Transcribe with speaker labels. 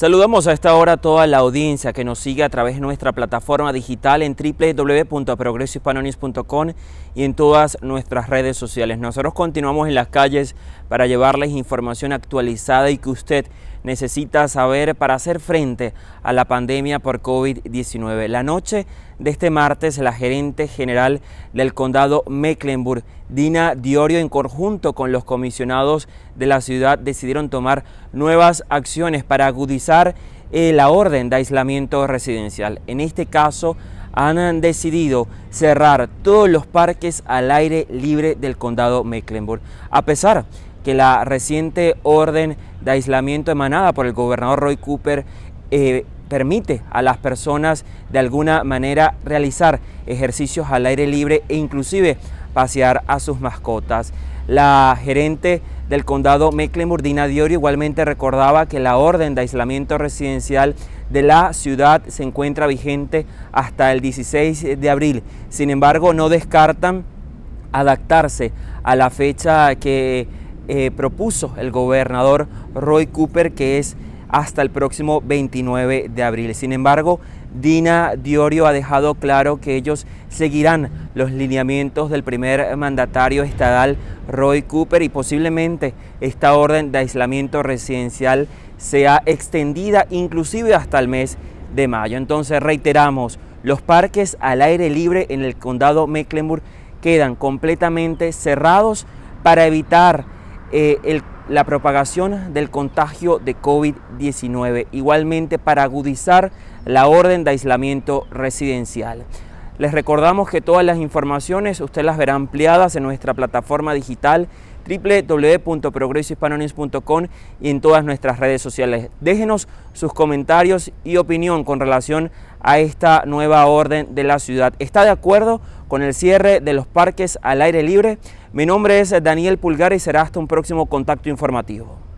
Speaker 1: Saludamos a esta hora a toda la audiencia que nos sigue a través de nuestra plataforma digital en www.progresohispanonis.com y en todas nuestras redes sociales. Nosotros continuamos en las calles para llevarles información actualizada y que usted necesita saber para hacer frente a la pandemia por COVID-19. La noche de este martes, la gerente general del condado Mecklenburg, Dina Diorio, en conjunto con los comisionados de la ciudad, decidieron tomar nuevas acciones para agudizar eh, la orden de aislamiento residencial. En este caso, han decidido cerrar todos los parques al aire libre del condado Mecklenburg. A pesar que la reciente orden de aislamiento emanada por el gobernador Roy Cooper eh, permite a las personas de alguna manera realizar ejercicios al aire libre e inclusive pasear a sus mascotas. La gerente del condado Mecklenburg, Dina Diorio, igualmente recordaba que la orden de aislamiento residencial de la ciudad se encuentra vigente hasta el 16 de abril. Sin embargo, no descartan adaptarse a la fecha que eh, propuso el gobernador Roy Cooper, que es hasta el próximo 29 de abril. Sin embargo, Dina Diorio ha dejado claro que ellos seguirán los lineamientos del primer mandatario estatal Roy Cooper y posiblemente esta orden de aislamiento residencial sea extendida inclusive hasta el mes de mayo. Entonces reiteramos, los parques al aire libre en el condado Mecklenburg quedan completamente cerrados para evitar eh, la propagación del contagio de COVID-19, igualmente para agudizar la orden de aislamiento residencial. Les recordamos que todas las informaciones usted las verá ampliadas en nuestra plataforma digital www.progresohispanonews.com y en todas nuestras redes sociales. Déjenos sus comentarios y opinión con relación a esta nueva orden de la ciudad. ¿Está de acuerdo con el cierre de los parques al aire libre. Mi nombre es Daniel Pulgar y será hasta un próximo contacto informativo.